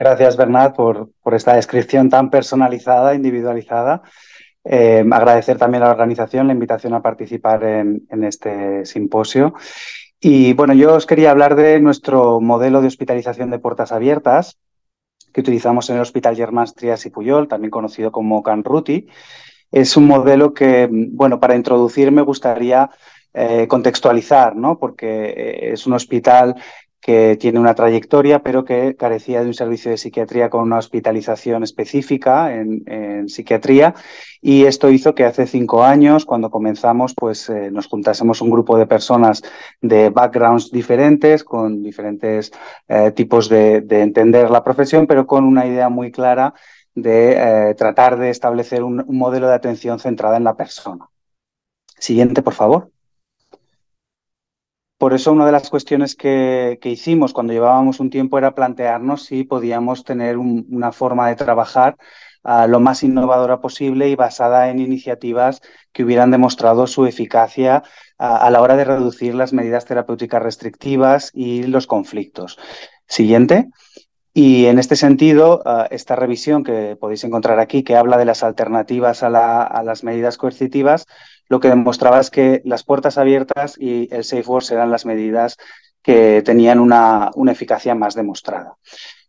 Gracias, Bernat, por, por esta descripción tan personalizada, individualizada. Eh, agradecer también a la organización la invitación a participar en, este simposio. Y bueno, yo os quería hablar de nuestro modelo de hospitalización de puertas abiertas que utilizamos en el Hospital Germán Trias y Puyol, también conocido como CanRuti. Es un modelo que, bueno, para introducir me gustaría eh, contextualizar, ¿no? Porque eh, es un hospital que tiene una trayectoria, pero que carecía de un servicio de psiquiatría con una hospitalización específica en, psiquiatría. Y esto hizo que hace cinco años, cuando comenzamos, pues eh, nos juntásemos un grupo de personas de backgrounds diferentes, con diferentes eh, tipos de, entender la profesión, pero con una idea muy clara de eh, tratar de establecer un modelo de atención centrada en la persona. Siguiente, por favor. Por eso una de las cuestiones que, hicimos cuando llevábamos un tiempo era plantearnos si podíamos tener una forma de trabajar ah, lo más innovadora posible y basada en iniciativas que hubieran demostrado su eficacia ah, a la hora de reducir las medidas terapéuticas restrictivas y los conflictos. Siguiente. Y en este sentido, ah, esta revisión que podéis encontrar aquí, que habla de las alternativas a las medidas coercitivas, lo que demostraba es que las puertas abiertas y el safe eran las medidas que tenían una, una eficacia más demostrada.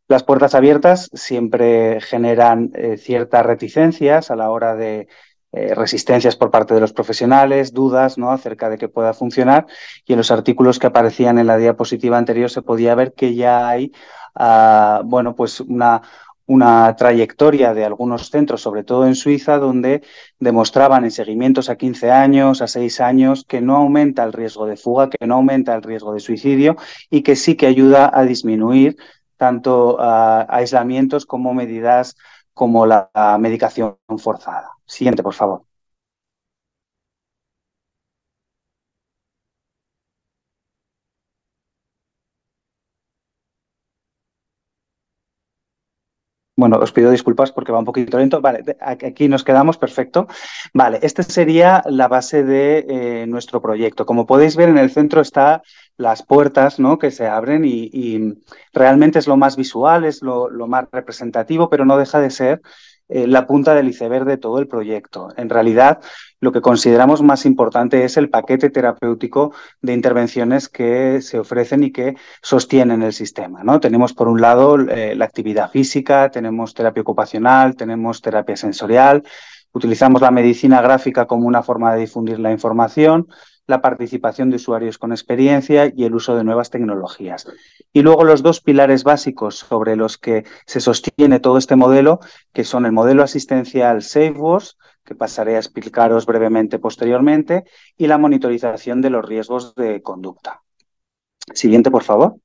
Las puertas abiertas siempre generan eh, ciertas reticencias a la hora de eh, resistencias por parte de los profesionales, dudas ¿no? acerca de que pueda funcionar. Y en los artículos que aparecían en la diapositiva anterior se podía ver que ya hay ah, bueno, pues una, una trayectoria de algunos centros, sobre todo en Suiza, donde demostraban en seguimientos a 15 años, a 6 años, que no aumenta el riesgo de fuga, que no aumenta el riesgo de suicidio y que sí que ayuda a disminuir tanto ah, aislamientos como medidas como la medicación forzada. Siguiente, por favor. Bueno, os pido disculpas porque va un poquito lento. Vale, aquí nos quedamos, perfecto. Vale, esta sería la base de eh, nuestro proyecto. Como podéis ver, en el centro están las puertas ¿no? que se abren y, realmente es lo más visual, es lo más representativo, pero no deja de ser eh, la punta del iceberg de todo el proyecto. En realidad, lo que consideramos más importante es el paquete terapéutico de intervenciones que se ofrecen y que sostienen el sistema. ¿no? Tenemos, por un lado, eh, la actividad física, tenemos terapia ocupacional, tenemos terapia sensorial, utilizamos la medicina gráfica como una forma de difundir la información la participación de usuarios con experiencia y el uso de nuevas tecnologías. Y luego los dos pilares básicos sobre los que se sostiene todo este modelo, que son el modelo asistencial SafeWorks, que pasaré a explicaros brevemente posteriormente, y la monitorización de los riesgos de conducta. Siguiente, por favor.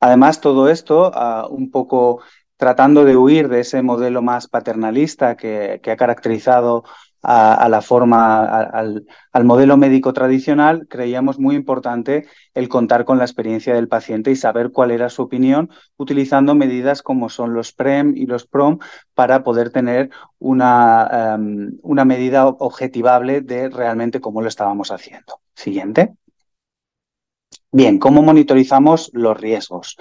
Además, todo esto, ah, un poco tratando de huir de ese modelo más paternalista que ha caracterizado a, la forma, al, modelo médico tradicional, creíamos muy importante el contar con la experiencia del paciente y saber cuál era su opinión, utilizando medidas como son los PREM y los PROM para poder tener una, em, una medida objetivable de realmente cómo lo estábamos haciendo. Siguiente. Bien, ¿cómo monitorizamos los riesgos?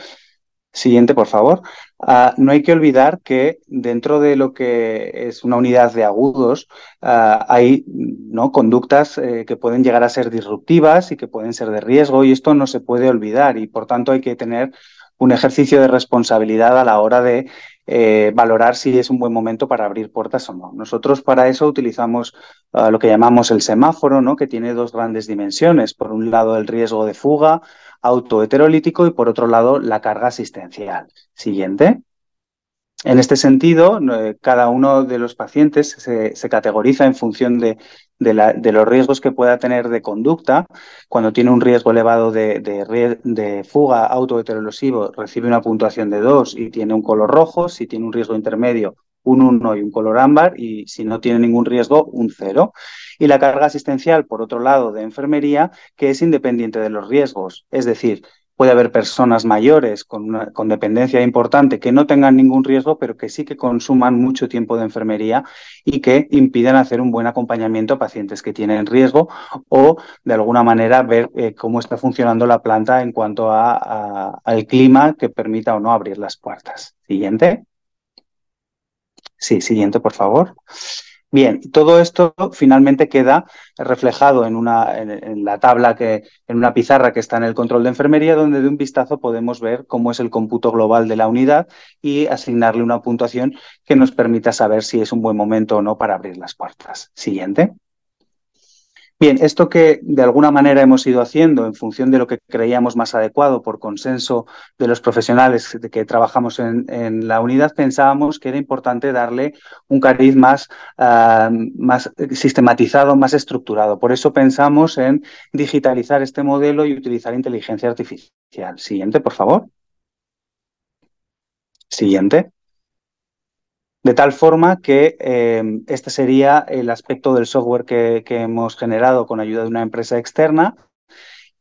Siguiente, por favor. Ah, no hay que olvidar que dentro de lo que es una unidad de agudos ah, hay ¿no? conductas eh, que pueden llegar a ser disruptivas y que pueden ser de riesgo y esto no se puede olvidar y por tanto hay que tener un ejercicio de responsabilidad a la hora de eh, valorar si es un buen momento para abrir puertas o no. Nosotros para eso utilizamos ah, lo que llamamos el semáforo, ¿no? que tiene dos grandes dimensiones. Por un lado, el riesgo de fuga autoheterolítico y por otro lado, la carga asistencial. Siguiente. En este sentido, eh, cada uno de los pacientes se, categoriza en función de, los riesgos que pueda tener de conducta. Cuando tiene un riesgo elevado de, de fuga autoheterolosivo, recibe una puntuación de 2 y tiene un color rojo. Si tiene un riesgo intermedio, un 1 y un color ámbar. Y si no tiene ningún riesgo, un 0. Y la carga asistencial, por otro lado, de enfermería, que es independiente de los riesgos. Es decir, Puede haber personas mayores con, dependencia importante que no tengan ningún riesgo, pero que sí que consuman mucho tiempo de enfermería y que impidan hacer un buen acompañamiento a pacientes que tienen riesgo o, de alguna manera, ver eh, cómo está funcionando la planta en cuanto al clima que permita o no abrir las puertas. Siguiente. Sí, siguiente, por favor. Bien, todo esto finalmente queda reflejado en, una, en, la tabla, que, en una pizarra que está en el control de enfermería, donde de un vistazo podemos ver cómo es el cómputo global de la unidad y asignarle una puntuación que nos permita saber si es un buen momento o no para abrir las puertas. Siguiente. Bien, esto que de alguna manera hemos ido haciendo en función de lo que creíamos más adecuado por consenso de los profesionales que trabajamos en, la unidad, pensábamos que era importante darle un cariz más, ah, más sistematizado, más estructurado. Por eso pensamos en digitalizar este modelo y utilizar inteligencia artificial. Siguiente, por favor. Siguiente. De tal forma que eh, este sería el aspecto del software que, hemos generado con ayuda de una empresa externa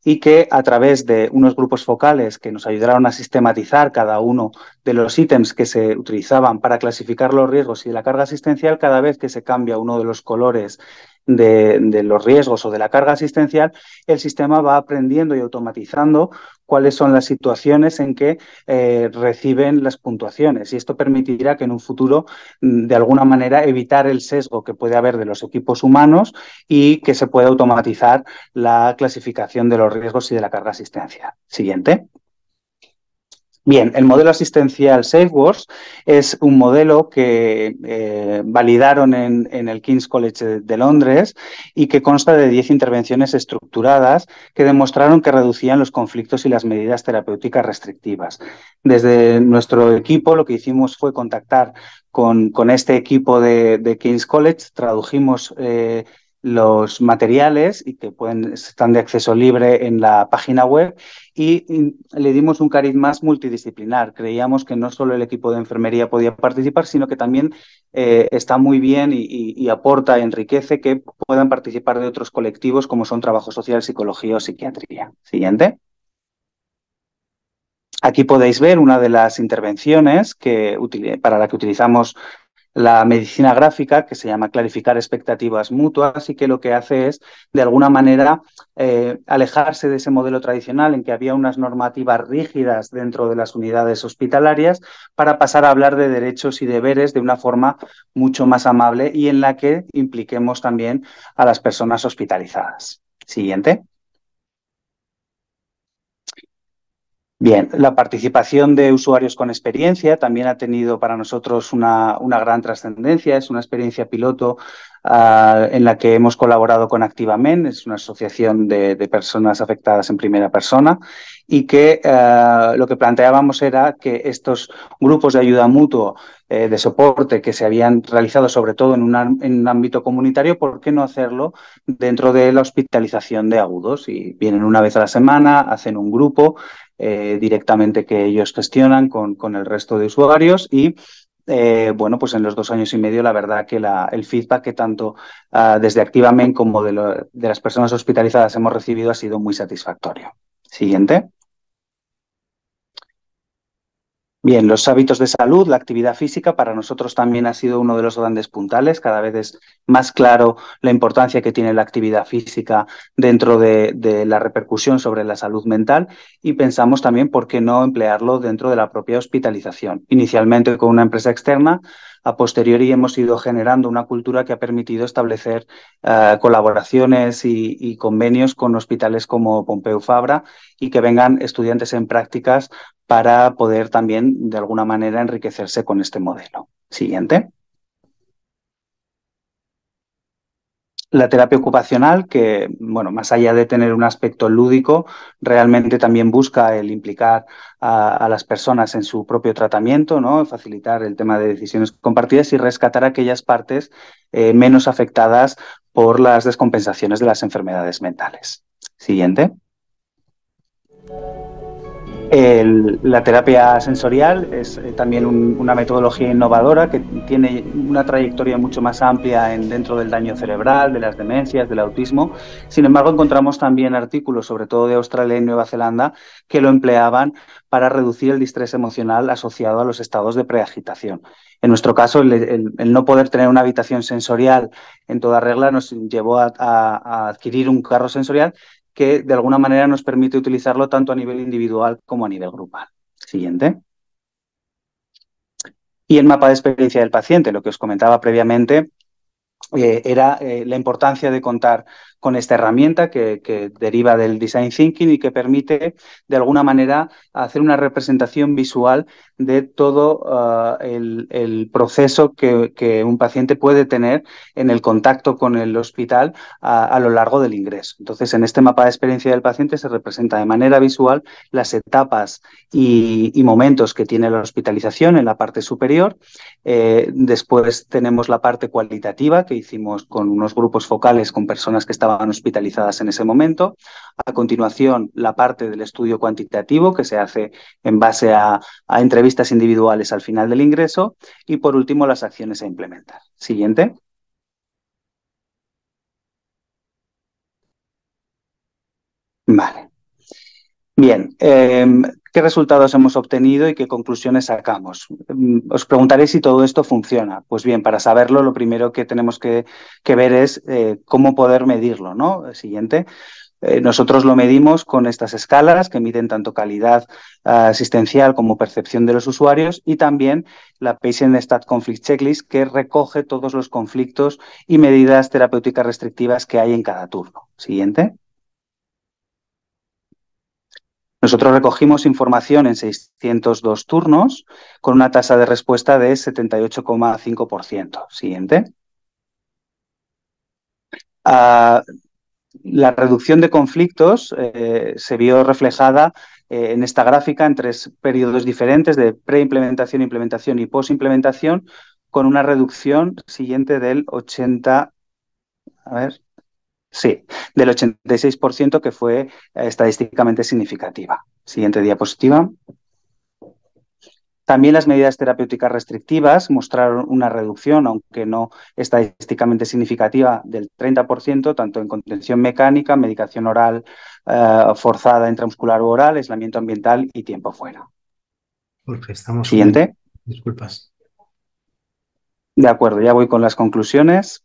y que a través de unos grupos focales que nos ayudaron a sistematizar cada uno de los ítems que se utilizaban para clasificar los riesgos y la carga asistencial, cada vez que se cambia uno de los colores de los riesgos o de la carga asistencial, el sistema va aprendiendo y automatizando cuáles son las situaciones en que eh, reciben las puntuaciones. Y esto permitirá que en un futuro, mm, de alguna manera, evitar el sesgo que puede haber de los equipos humanos y que se pueda automatizar la clasificación de los riesgos y de la carga asistencia. Siguiente. Bien, el modelo asistencial SafeWorks es un modelo que eh, validaron en, el King's College de, Londres y que consta de 10 intervenciones estructuradas que demostraron que reducían los conflictos y las medidas terapéuticas restrictivas. Desde nuestro equipo lo que hicimos fue contactar con, este equipo de, King's College, tradujimos... Eh, los materiales y que pueden, están de acceso libre en la página web y, le dimos un cariz más multidisciplinar. Creíamos que no solo el equipo de enfermería podía participar, sino que también eh, está muy bien y, aporta y, enriquece que puedan participar de otros colectivos como son trabajo social, psicología o psiquiatría. Siguiente. Aquí podéis ver una de las intervenciones que, para la que utilizamos la medicina gráfica, que se llama clarificar expectativas mutuas y que lo que hace es, de alguna manera, eh, alejarse de ese modelo tradicional en que había unas normativas rígidas dentro de las unidades hospitalarias para pasar a hablar de derechos y deberes de una forma mucho más amable y en la que impliquemos también a las personas hospitalizadas. Siguiente. Bien, la participación de usuarios con experiencia también ha tenido para nosotros una, una gran trascendencia. Es una experiencia piloto Ah, en la que hemos colaborado con Activamen, es una asociación de, personas afectadas en primera persona, y que ah, lo que planteábamos era que estos grupos de ayuda mutuo eh, de soporte que se habían realizado sobre todo en un, en ámbito comunitario, ¿por qué no hacerlo dentro de la hospitalización de agudos? Y vienen una vez a la semana, hacen un grupo eh, directamente que ellos gestionan con, con el resto de usuarios y eh, bueno, pues en los dos años y medio, la verdad que el feedback que tanto ah, desde Activamen como de, de las personas hospitalizadas hemos recibido ha sido muy satisfactorio. Siguiente. Bien, los hábitos de salud, la actividad física para nosotros también ha sido uno de los grandes puntales. Cada vez es más claro la importancia que tiene la actividad física dentro de, la repercusión sobre la salud mental y pensamos también por qué no emplearlo dentro de la propia hospitalización. Inicialmente con una empresa externa, a posteriori hemos ido generando una cultura que ha permitido establecer eh, colaboraciones y, y convenios con hospitales como Pompeu Fabra y que vengan estudiantes en prácticas para poder también de alguna manera enriquecerse con este modelo. Siguiente. la terapia ocupacional, que, bueno, más allá de tener un aspecto lúdico, realmente también busca el implicar a, las personas en su propio tratamiento, ¿no? Facilitar el tema de decisiones compartidas y rescatar aquellas partes eh, menos afectadas por las descompensaciones de las enfermedades mentales. Siguiente. El, la terapia sensorial es eh, también una metodología innovadora que tiene una trayectoria mucho más amplia en, dentro del daño cerebral, de las demencias, del autismo. Sin embargo, encontramos también artículos, sobre todo de Australia y Nueva Zelanda, que lo empleaban para reducir el distrés emocional asociado a los estados de preagitación. En nuestro caso, el, no poder tener una habitación sensorial en toda regla nos llevó a adquirir un carro sensorial que de alguna manera nos permite utilizarlo tanto a nivel individual como a nivel grupal. Siguiente. Y el mapa de experiencia del paciente, lo que os comentaba previamente, eh, era eh, la importancia de contar con esta herramienta que, deriva del design thinking y que permite de alguna manera hacer una representación visual de todo ah, el, proceso que, un paciente puede tener en el contacto con el hospital a, lo largo del ingreso. Entonces, en este mapa de experiencia del paciente se representa de manera visual las etapas y, momentos que tiene la hospitalización en la parte superior. Eh, después tenemos la parte cualitativa que hicimos con unos grupos focales con personas que están estaban hospitalizadas en ese momento. A continuación, la parte del estudio cuantitativo que se hace en base a, entrevistas individuales al final del ingreso. Y por último, las acciones a implementar. Siguiente. Vale. Bien, em, qué resultados hemos obtenido y qué conclusiones sacamos. Mm, os preguntaré si todo esto funciona. Pues bien, para saberlo, lo primero que tenemos que, ver es eh, cómo poder medirlo, ¿no? siguiente. Eh, nosotros lo medimos con estas escalas que miden tanto calidad ah, asistencial como percepción de los usuarios y también la Patient Stat Conflict Checklist que recoge todos los conflictos y medidas terapéuticas restrictivas que hay en cada turno. Siguiente. Nosotros recogimos información en 602 turnos con una tasa de respuesta de 78,5%. Siguiente. Ah, la reducción de conflictos eh, se vio reflejada eh, en esta gráfica en tres periodos diferentes de preimplementación, implementación y posimplementación, con una reducción siguiente del 80, a ver, Sí, del 86% que fue eh, estadísticamente significativa. Siguiente diapositiva. También las medidas terapéuticas restrictivas mostraron una reducción, aunque no estadísticamente significativa, del 30%, tanto en contención mecánica, medicación oral eh, forzada intramuscular o oral, aislamiento ambiental y tiempo fuera. Porque estamos. Siguiente. Disculpas. De acuerdo, ya voy con las conclusiones.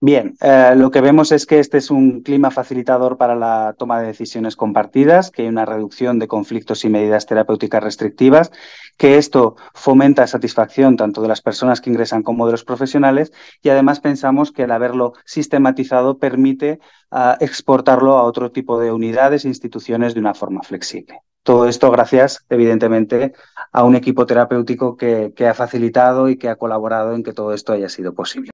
Bien, eh, lo que vemos es que este es un clima facilitador para la toma de decisiones compartidas, que hay una reducción de conflictos y medidas terapéuticas restrictivas, que esto fomenta satisfacción tanto de las personas que ingresan como de los profesionales y además pensamos que el haberlo sistematizado permite ah, exportarlo a otro tipo de unidades e instituciones de una forma flexible. Todo esto gracias, evidentemente, a un equipo terapéutico que ha facilitado y que ha colaborado en que todo esto haya sido posible.